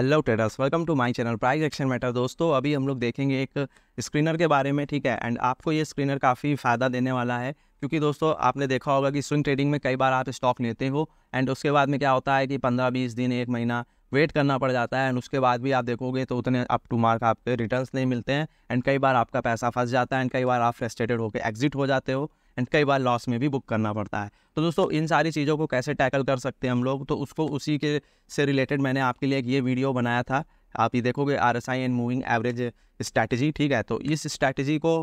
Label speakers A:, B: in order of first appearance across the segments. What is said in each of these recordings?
A: hello traders welcome to my channel price action matter दोस्तों अभी हम लोग देखेंगे एक स्क्रीनर के बारे में ठीक है एंड आपको ये स्क्रीनर काफ़ी फ़ायदा देने वाला है क्योंकि दोस्तों आपने देखा होगा कि स्विंग ट्रेडिंग में कई बार आप स्टॉक लेते हो एंड उसके बाद में क्या होता है कि पंद्रह बीस दिन एक महीना वेट करना पड़ जाता है एंड उसके बाद भी आप देखोगे तो उतने अप टू मार्क आपके रिटर्न नहीं मिलते हैं एंड कई बार आपका पैसा फंस जाता है एंड कई बार आप फ्रस्ट्रेटेड होकर एग्जिट हो जाते हो एंड कई बार लॉस में भी बुक करना पड़ता है तो दोस्तों इन सारी चीज़ों को कैसे टैकल कर सकते हैं हम लोग तो उसको उसी के से रिलेटेड मैंने आपके लिए एक ये वीडियो बनाया था आप ये देखोगे R S I and moving average strategy ठीक है तो इस स्ट्रैटेजी को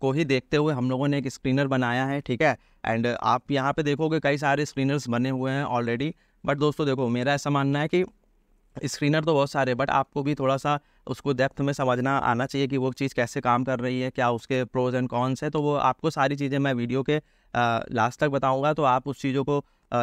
A: को ही देखते हुए हम लोगों ने एक स्क्रीनर बनाया है ठीक है एंड आप यहाँ पे देखोगे कई सारे स्क्रीनर्स बने हुए हैं ऑलरेडी बट दोस्तों देखो मेरा ऐसा मानना है कि स्क्रीनर तो बहुत सारे बट आपको भी थोड़ा सा उसको डेप्थ में समझना आना चाहिए कि वो चीज़ कैसे काम कर रही है क्या उसके प्रोज एंड कॉन्स है तो वो आपको सारी चीज़ें मैं वीडियो के लास्ट तक बताऊँगा तो आप उस चीज़ों को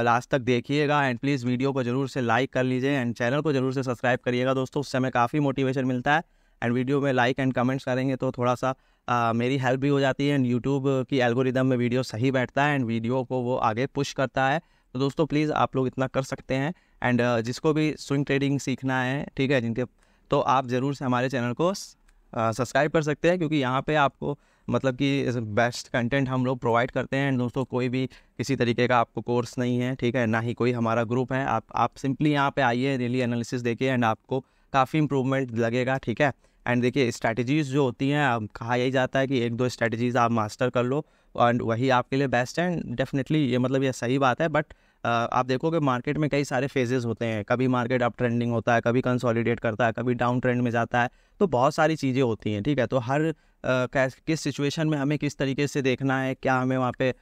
A: लास्ट तक देखिएगा एंड प्लीज़ वीडियो को ज़रूर से लाइक कर लीजिए एंड चैनल को ज़रूर से सब्सक्राइब करिएगा दोस्तों उससे हमें काफ़ी मोटिवेशन मिलता है एंड वीडियो में लाइक एंड कमेंट्स करेंगे तो थोड़ा सा आ, मेरी हेल्प भी हो जाती है एंड यूट्यूब की एल्गोरिदम में वीडियो सही बैठता है एंड वीडियो को वो आगे पुश करता है तो दोस्तों प्लीज़ आप लोग इतना कर सकते हैं एंड जिसको भी स्विंग ट्रेडिंग सीखना है ठीक है जिनके तो आप ज़रूर से हमारे चैनल को सब्सक्राइब कर सकते हैं क्योंकि यहाँ पे आपको मतलब कि बेस्ट कंटेंट हम लोग प्रोवाइड करते हैं दोस्तों कोई भी किसी तरीके का आपको कोर्स नहीं है ठीक है ना ही कोई हमारा ग्रुप है आप आप सिंपली यहाँ पे आइए रियली एनालिसिस देखिए एंड आपको काफ़ी इंप्रूवमेंट लगेगा ठीक है एंड देखिए स्ट्रैटेजीज़ जो होती हैं अब कहा यही जाता है कि एक दो स्ट्रैटेजीज़ आप मास्टर कर लो एंड वही आपके लिए बेस्ट है डेफिनेटली ये मतलब ये सही बात है बट आप देखोगे मार्केट में कई सारे फेजेस होते हैं कभी मार्केट अप ट्रेंडिंग होता है कभी कंसोलिडेट करता है कभी डाउन ट्रेंड में जाता है तो बहुत सारी चीज़ें होती हैं ठीक है तो हर किस सिचुएशन में हमें किस तरीके से देखना है क्या हमें वहाँ पे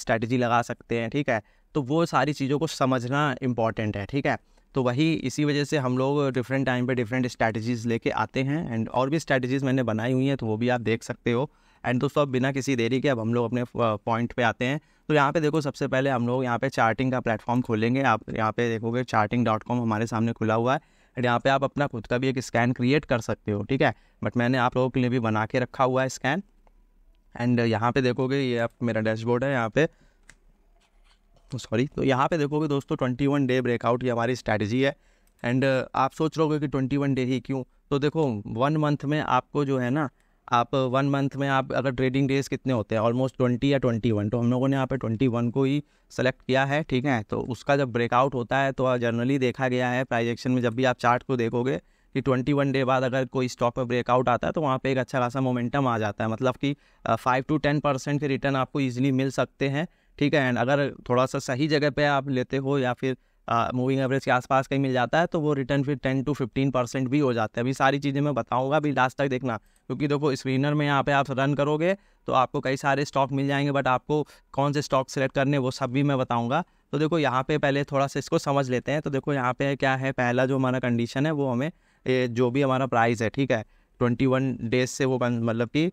A: स्ट्रैटेजी लगा सकते हैं ठीक है तो वो सारी चीज़ों को समझना इम्पॉर्टेंट है ठीक है तो वही इसी वजह से हम लोग डिफरेंट टाइम पे डिफरेंट स्ट्रैटेजीज़ लेके आते हैं एंड और भी स्ट्रैटेजीज़ मैंने बनाई हुई हैं तो वो भी आप देख सकते हो एंड दोस्तों अब बिना किसी देरी के अब हम लोग अपने पॉइंट पे आते हैं तो यहाँ पे देखो सबसे पहले हम लोग यहाँ पे चार्टिंग का प्लेटफॉर्म खोलेंगे आप यहाँ पे देखोगे चार्टिंग डॉट कॉम हमारे सामने खुला हुआ है एंड यहाँ पे आप अपना खुद का भी एक स्कैन क्रिएट कर सकते हो ठीक है बट मैंने आप लोगों के लिए भी बना के रखा हुआ है स्कैन एंड यहाँ पे देखोगे ये आप मेरा डैशबोर्ड है यहाँ पे सॉरी oh, तो यहाँ पे देखोगे दोस्तों ट्वेंटी वन डे ब्रेकआउट ये हमारी स्ट्रैटेजी है एंड आप सोच रहे हो कि ट्वेंटी वन डे ही क्यों तो देखो वन मंथ में आपको जो है ना आप वन uh, मंथ में आप अगर ट्रेडिंग डेज कितने होते हैं ऑलमोस्ट ट्वेंटी या ट्वेंटी वन तो हम लोगों ने यहाँ पे ट्वेंटी वन को ही सेलेक्ट किया है ठीक है तो उसका जब ब्रेकआउट होता है तो जनरली देखा गया है प्राइज एक्शन में जब भी आप चार्ट को देखोगे कि ट्वेंटी वन डे बाद अगर कोई स्टॉक पर ब्रेकआउट आता है तो वहाँ पर एक अच्छा खासा मोमेंटम आ जाता है मतलब कि फाइव टू टेन परसेंट के रिटर्न आपको ईजिली मिल सकते हैं ठीक है एंड अगर थोड़ा सा सही जगह पर आप लेते हो या फिर मूविंग एवरेज के आसपास कहीं मिल जाता है तो वो रिटर्न फिर टेन टू फिफ्टीन परसेंट भी हो जाते हैं अभी सारी चीज़ें मैं बताऊँगा अभी लास्ट तक देखना क्योंकि देखो स्क्रीनर में यहाँ पे आप रन करोगे तो आपको कई सारे स्टॉक मिल जाएंगे बट आपको कौन से स्टॉक सेलेक्ट करने वो सब भी मैं बताऊँगा तो देखो यहाँ पे पहले थोड़ा सा इसको समझ लेते हैं तो देखो यहाँ पे क्या है पहला जो हमारा कंडीशन है वो हमें जो भी हमारा प्राइस है ठीक है ट्वेंटी वन डेज से वो मतलब कि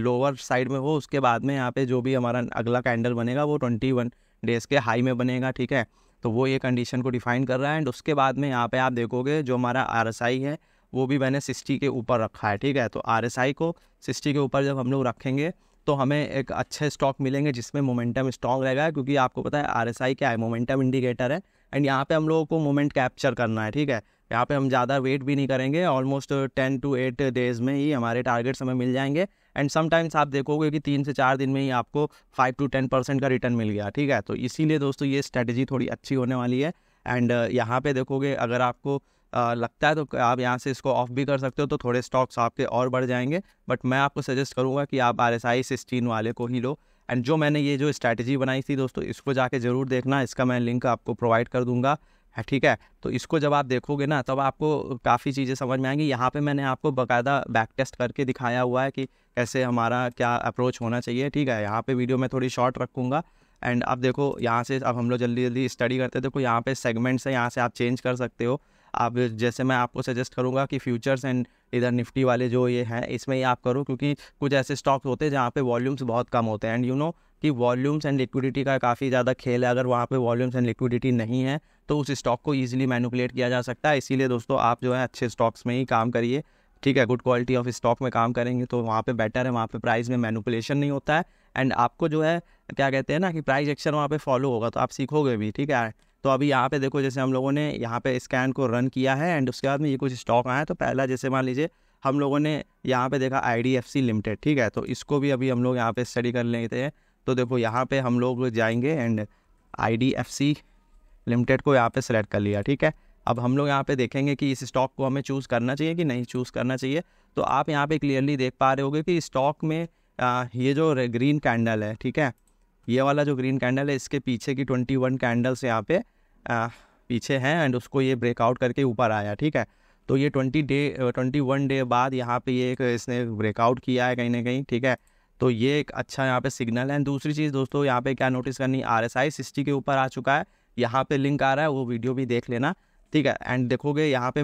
A: लोअर साइड में हो उसके बाद में यहाँ पे जो भी हमारा अगला कैंडल बनेगा वो ट्वेंटी वन डेज के हाई में बनेगा ठीक है तो वो ये कंडीशन को डिफाइन कर रहा है एंड उसके बाद में यहाँ पे आप देखोगे जो हमारा आर है वो भी मैंने सिक्सटी के ऊपर रखा है ठीक है तो आर को सिक्सटी के ऊपर जब हम लोग रखेंगे तो हमें एक अच्छे स्टॉक मिलेंगे जिसमें मोमेंटम स्ट्रॉन्ग रहेगा क्योंकि आपको पता है आर क्या है मोमेंटम इंडिकेटर है एंड यहाँ पे हम लोगों को मोमेंट कैप्चर करना है ठीक है यहाँ पे हम ज़्यादा वेट भी नहीं करेंगे almost ten to eight days में ही हमारे टारगेट्स हमें मिल जाएंगे एंड समटाइम्स आप देखोगे कि तीन से चार दिन में ही आपको फाइव टू टेन परसेंट का रिटर्न मिल गया ठीक है तो इसीलिए दोस्तों ये स्ट्रैटेजी थोड़ी अच्छी होने वाली है एंड uh, यहाँ पे देखोगे अगर आपको uh, लगता है तो आप यहाँ से इसको ऑफ भी कर सकते हो तो थोड़े स्टॉक्स आपके और बढ़ जाएंगे बट मैं आपको सजेस्ट करूँगा कि आप आर एस आई सिक्सटीन वाले को ही लो एंड जो मैंने ये जो स्ट्रैटेजी बनाई थी दोस्तों इसको जाके ज़रूर देखना इसका मैं लिंक आपको प्रोवाइड कर दूँगा है ठीक है तो इसको जब आप देखोगे ना तब आपको काफ़ी चीज़ें समझ में आएंगी यहाँ पे मैंने आपको बकायदा बैक टेस्ट करके दिखाया हुआ है कि कैसे हमारा क्या अप्रोच होना चाहिए ठीक है यहाँ पे वीडियो मैं थोड़ी शॉर्ट रखूँगा एंड आप देखो यहाँ से अब हम लोग जल्दी जल्दी स्टडी करते देखो यहाँ पे सेगमेंट्स हैं यहाँ से आप चेंज कर सकते हो आप जैसे मैं आपको सजेस्ट करूँगा कि फ्यूचर्स एंड इधर निफ्टी वाले जो ये हैं इसमें ही आप करो क्योंकि कुछ ऐसे स्टॉक्स होते हैं जहाँ पे वॉल्यूम्स बहुत कम होते हैं एंड यू नो कि वॉल्यूम्स एंड लिक्विडिटी का काफ़ी ज़्यादा खेल है अगर वहाँ पे वॉल्यूम्स एंड लिक्विडिटी नहीं है तो उस स्टॉक को ईजिली मैनुपुलेट किया जा सकता है इसीलिए दोस्तों आप जो है अच्छे स्टॉक्स में ही काम करिए ठीक है गुड क्वालिटी ऑफ स्टॉक में काम करेंगे तो वहाँ पे बेटर है वहाँ पे प्राइस में मैनुपुलेशन नहीं होता है एंड आपको जो है क्या कहते हैं ना कि प्राइस एक्शन वहाँ पे फॉलो होगा तो आप सीखोगे भी ठीक है तो अभी यहाँ पे देखो जैसे हम लोगों ने यहाँ पे स्कैन को रन किया है एंड उसके बाद में ये कुछ स्टॉक आया तो पहला जैसे मान लीजिए हम लोगों ने यहाँ पे देखा आई लिमिटेड ठीक है तो इसको भी अभी हम लोग यहाँ पे स्टडी कर लेते हैं तो देखो यहाँ पे हम लोग जाएंगे and I D F C limited को यहाँ पे सेलेक्ट कर लिया ठीक है अब हम लोग यहाँ पे देखेंगे कि इस स्टॉक को हमें चूज़ करना चाहिए कि नहीं चूज़ करना चाहिए तो आप यहाँ पे क्लियरली देख पा रहे होगे कि स्टॉक में आ, ये जो ग्रीन कैंडल है ठीक है ये वाला जो ग्रीन कैंडल है इसके पीछे की ट्वेंटी वन कैंडल्स यहाँ पे आ, पीछे हैं एंड उसको ये ब्रेकआउट करके ऊपर आया ठीक है तो ये twenty day twenty one day बाद यहाँ पर ये एक इसने ब्रेकआउट किया है कहीं ना कहीं ठीक है तो ये एक अच्छा यहाँ पे सिग्नल है दूसरी चीज़ दोस्तों यहाँ पे क्या नोटिस करनी आर एस आई सिक्सटी के ऊपर आ चुका है यहाँ पे लिंक आ रहा है वो वीडियो भी देख लेना ठीक है एंड देखोगे यहाँ पे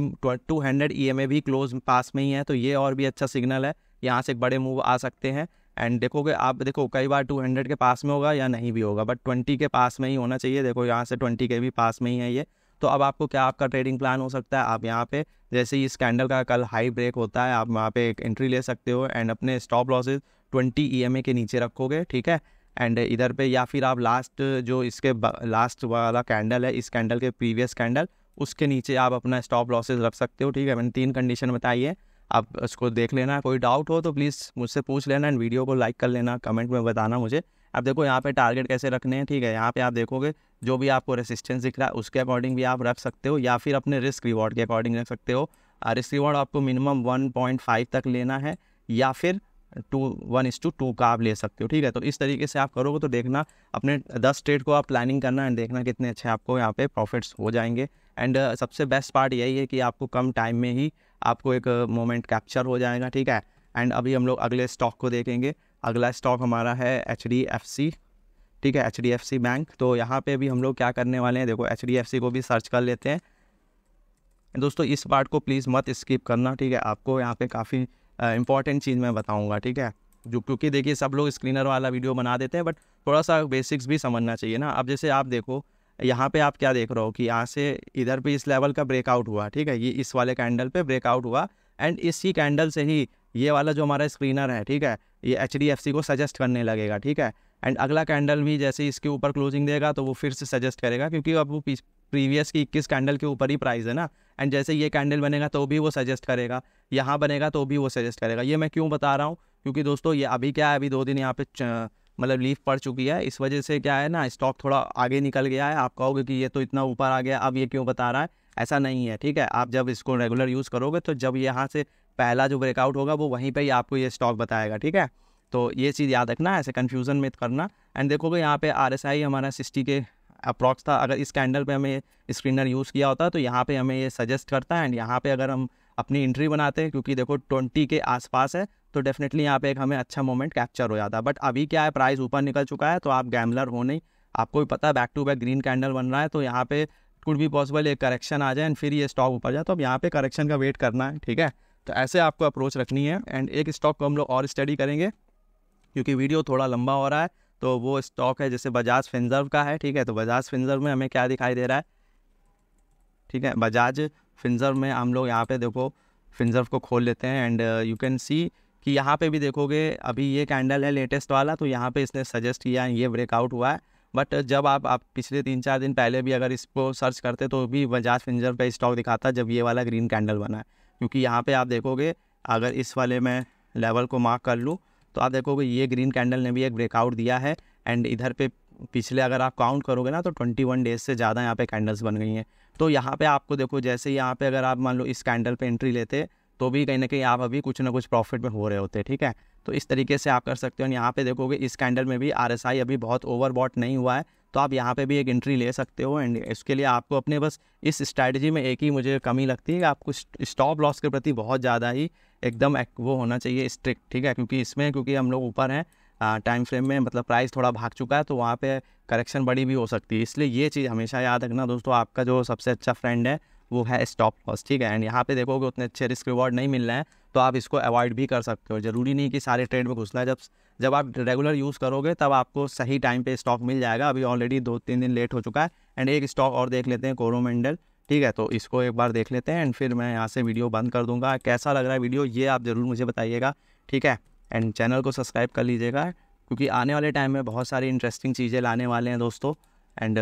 A: two hundred E M A भी क्लोज पास में ही है तो ये और भी अच्छा सिग्नल है यहाँ से एक बड़े मूव आ सकते हैं एंड देखोगे आप देखो कई बार टू हंड्रेड के पास में होगा या नहीं भी होगा बट ट्वेंटी के पास में ही होना चाहिए देखो यहाँ से ट्वेंटी के भी पास में ही है ये तो अब आपको क्या आपका ट्रेडिंग प्लान हो सकता है आप यहाँ पे जैसे ही इस कैंडल का कल हाई ब्रेक होता है आप वहाँ पे एक एंट्री ले सकते हो एंड अपने stop losses twenty E e के नीचे रखोगे ठीक है एंड इधर पे या फिर आप लास्ट जो इसके लास्ट वाला कैंडल है इस कैंडल के प्रीवियस कैंडल उसके नीचे आप अपना स्टॉप लॉसेज रख सकते हो ठीक है मैंने तीन कंडीशन बताई है आप उसको देख लेना कोई डाउट हो तो प्लीज़ मुझसे पूछ लेना एंड वीडियो को लाइक कर लेना कमेंट में बताना मुझे अब देखो यहाँ पे टारगेट कैसे रखने हैं ठीक है यहाँ पे आप देखोगे जो भी आपको रेसिस्टेंस दिख रहा है उसके अकॉर्डिंग भी आप रख सकते हो या फिर अपने रिस्क रिवॉर्ड के अकॉर्डिंग रख सकते हो रिस्क रिवॉर्ड आपको मिनिमम 1.5 तक लेना है या फिर two one is to two का आप ले सकते हो ठीक है तो इस तरीके से आप करोगे तो देखना अपने दस ट्रेड को आप प्लानिंग करना एंड देखना कितने अच्छे आपको यहाँ पे प्रॉफिट्स हो जाएंगे एंड uh, सबसे बेस्ट पार्ट यही है कि आपको कम टाइम में ही आपको एक मोमेंट uh, कैप्चर हो जाएगा ठीक है एंड अभी हम लोग अगले स्टॉक को देखेंगे अगला स्टॉक हमारा है एच ठीक है एच बैंक तो यहाँ पर भी हम लोग क्या करने वाले हैं देखो एच को भी सर्च कर लेते हैं दोस्तों इस पार्ट को प्लीज़ मत स्किप करना ठीक है आपको यहाँ पे काफ़ी इंपॉर्टेंट चीज़ मैं बताऊँगा ठीक है जो क्योंकि देखिए सब लोग स्क्रीनर वाला वीडियो बना देते हैं बट थोड़ा सा बेसिक्स भी समझना चाहिए ना अब जैसे आप देखो यहाँ पे आप क्या देख रहे हो कि यहाँ से इधर पे इस लेवल का ब्रेकआउट हुआ ठीक है ये इस वाले कैंडल पे ब्रेकआउट हुआ एंड इसी कैंडल से ही ये वाला जो हमारा स्क्रीनर है ठीक है ये एच को सजेस्ट करने लगेगा ठीक है एंड अगला कैंडल भी जैसे इसके ऊपर क्लोजिंग देगा तो वो फिर से सजेस्ट करेगा क्योंकि अब वो प्रीवियस की इक्कीस कैंडल के ऊपर ही प्राइस है ना एंड जैसे ये कैंडल बनेगा तो भी वो सजेस्ट करेगा यहाँ बनेगा तो भी वो सजेस्ट करेगा ये मैं क्यों बता रहा हूँ क्योंकि दोस्तों ये अभी क्या है अभी दो दिन यहाँ पे मतलब लीफ पड़ चुकी है इस वजह से क्या है ना स्टॉक थोड़ा आगे निकल गया है आप कहोगे कि ये तो इतना ऊपर आ गया अब ये क्यों बता रहा है ऐसा नहीं है ठीक है आप जब इसको रेगुलर यूज़ करोगे तो जब यहाँ से पहला जो ब्रेकआउट होगा वो वहीं पर ही आपको ये स्टॉक बताएगा ठीक है तो ये चीज़ याद रखना ऐसे कन्फ्यूज़न में करना एंड देखोगे यहाँ पे आर हमारा सिक्सटी के अप्रॉक्स था अगर इस कैंडल पे हमें स्क्रीनर यूज़ किया होता तो यहाँ पे हमें ये सजेस्ट करता है एंड यहाँ पे अगर हम अपनी एंट्री बनाते हैं क्योंकि देखो ट्वेंटी के आसपास है तो डेफिनेटली यहाँ पे एक हमें अच्छा मोमेंट कैप्चर हो जाता बट अभी क्या है प्राइस ऊपर निकल चुका है तो आप गैमलर हो नहीं आपको भी पता है back to back green candle बन रहा है तो यहाँ पे कुड भी पॉसिबल एक करेक्शन आ जाए एंड फिर ये स्टॉक ऊपर जाए तो अब यहाँ पे करेक्शन का वेट करना है ठीक है तो ऐसे आपको अप्रोच रखनी है एंड एक स्टॉक को हम लोग और स्टडी करेंगे क्योंकि वीडियो थोड़ा लंबा हो रहा है तो वो स्टॉक है जैसे बजाज फिनजर्व का है ठीक है तो बजाज फिनजर्व में हमें क्या दिखाई दे रहा है ठीक है बजाज फिनजर्व में हम लोग यहाँ पे देखो फिनजर्व को खोल लेते हैं एंड यू कैन सी कि यहाँ पे भी देखोगे अभी ये कैंडल है लेटेस्ट वाला तो यहाँ पे इसने सजेस्ट किया है ये ब्रेकआउट हुआ है बट जब आप आप पिछले तीन चार दिन पहले भी अगर इसको सर्च करते तो भी बजाज फिंजर पे स्टॉक दिखाता जब ये वाला ग्रीन कैंडल बना है क्योंकि यहाँ पे आप देखोगे अगर इस वाले मैं लेवल को मार्क कर लूँ तो आप देखोगे ये ग्रीन कैंडल ने भी एक ब्रेकआउट दिया है एंड इधर पे पिछले अगर आप काउंट करोगे ना तो 21 डेज से ज़्यादा यहाँ पे कैंडल्स बन गई हैं तो यहाँ पे आपको देखो जैसे यहाँ पे अगर आप मान लो इस कैंडल पे एंट्री लेते तो भी कहीं ना कहीं आप अभी कुछ ना कुछ प्रॉफिट में हो रहे होते ठीक है तो इस तरीके से आप कर सकते हो यहाँ पे देखोगे इस कैंडल में भी आर अभी बहुत ओवरबॉट नहीं हुआ है तो आप यहाँ पे भी एक एंट्री ले सकते हो एंड इसके लिए आपको अपने बस इस स्ट्रैटेजी में एक ही मुझे कमी लगती है आपको स्टॉप लॉस के प्रति बहुत ज़्यादा ही एकदम वो होना चाहिए स्ट्रिक्ट ठीक है क्योंकि इसमें क्योंकि हम लोग ऊपर हैं टाइम फ्रेम में मतलब प्राइस थोड़ा भाग चुका है तो वहाँ पे करेक्शन बड़ी भी हो सकती है इसलिए ये चीज़ हमेशा याद रखना दोस्तों आपका जो सबसे अच्छा फ्रेंड है वो है स्टॉप लॉस ठीक है एंड यहाँ पे देखोगे उतने अच्छे रिस्क रिवॉर्ड नहीं मिल रहे हैं तो आप इसको अवॉइड भी कर सकते हो ज़रूरी नहीं कि सारे ट्रेड में घुसना है जब जब आप रेगुलर यूज़ करोगे तब आपको सही टाइम पे स्टॉक मिल जाएगा अभी ऑलरेडी दो तीन दिन लेट हो चुका है एंड एक स्टॉक और देख लेते हैं कोरोमेंडल ठीक है तो इसको एक बार देख लेते हैं एंड फिर मैं यहाँ से वीडियो बंद कर दूंगा कैसा लग रहा है वीडियो ये आप ज़रूर मुझे बताइएगा ठीक है एंड चैनल को सब्सक्राइब कर लीजिएगा क्योंकि आने वाले टाइम में बहुत सारी इंटरेस्टिंग चीज़ें लाने वाले हैं दोस्तों एंड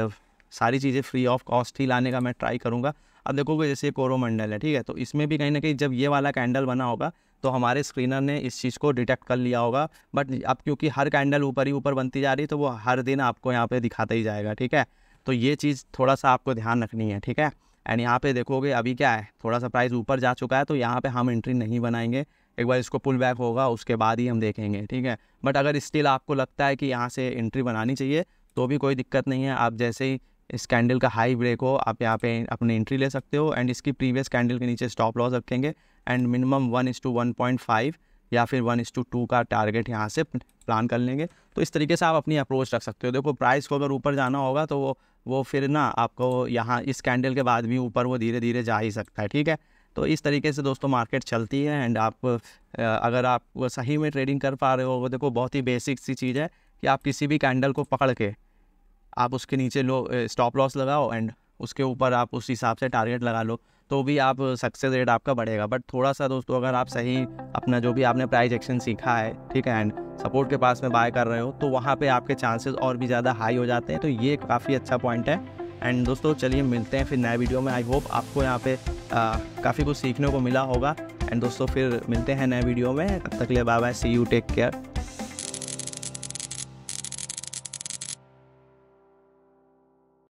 A: सारी चीज़ें फ्री ऑफ कॉस्ट ही लाने का मैं ट्राई करूँगा अब देखोगे जैसे कोरोमंडल है ठीक है तो इसमें भी कहीं ना कहीं जब ये वाला कैंडल बना होगा तो हमारे स्क्रीनर ने इस चीज़ को डिटेक्ट कर लिया होगा बट अब क्योंकि हर कैंडल ऊपर ही ऊपर बनती जा रही है तो वो हर दिन आपको यहाँ पर दिखाता ही जाएगा ठीक है तो ये चीज़ थोड़ा सा आपको ध्यान रखनी है ठीक है एंड यहाँ पे देखोगे अभी क्या है थोड़ा सा प्राइस ऊपर जा चुका है तो यहाँ पे हम एंट्री नहीं बनाएंगे एक बार इसको पुल बैक होगा उसके बाद ही हम देखेंगे ठीक है बट अगर स्टिल आपको लगता है कि यहाँ से एंट्री बनानी चाहिए तो भी कोई दिक्कत नहीं है आप जैसे ही इस कैंडल का हाई ब्रेक हो आप यहाँ पे अपनी एंट्री ले सकते हो एंड इसकी प्रीवियस कैंडल के नीचे स्टॉप लॉस रखेंगे and minimum one is to one point five या फिर वन इस टू टू का टारगेट यहाँ से प्लान कर लेंगे तो इस तरीके से आप अपनी अप्रोच रख सकते हो देखो प्राइस को अगर ऊपर जाना होगा तो वो वो फिर ना आपको यहाँ इस कैंडल के बाद भी ऊपर वो धीरे धीरे जा ही सकता है ठीक है तो इस तरीके से दोस्तों मार्केट चलती है एंड आप अगर आप सही में ट्रेडिंग कर पा रहे हो वो देखो बहुत ही बेसिक सी चीज़ है कि आप किसी भी कैंडल को पकड़ के आप उसके नीचे लो स्टॉप लॉस लगाओ एंड उसके ऊपर आप उस हिसाब से टारगेट लगा लो तो भी आप सक्सेस रेट आपका बढ़ेगा बट थोड़ा सा दोस्तों अगर आप सही अपना जो भी आपने प्राइज एक्शन सीखा है ठीक है एंड सपोर्ट के पास में बाय कर रहे हो तो वहाँ पे आपके चांसेस और भी ज़्यादा हाई हो जाते हैं तो ये काफ़ी अच्छा पॉइंट है एंड दोस्तों चलिए मिलते हैं फिर नए वीडियो में आई होप आपको यहाँ पे काफ़ी कुछ सीखने को मिला होगा एंड दोस्तों फिर मिलते हैं नए वीडियो में तब तक लिए bye bye see you take care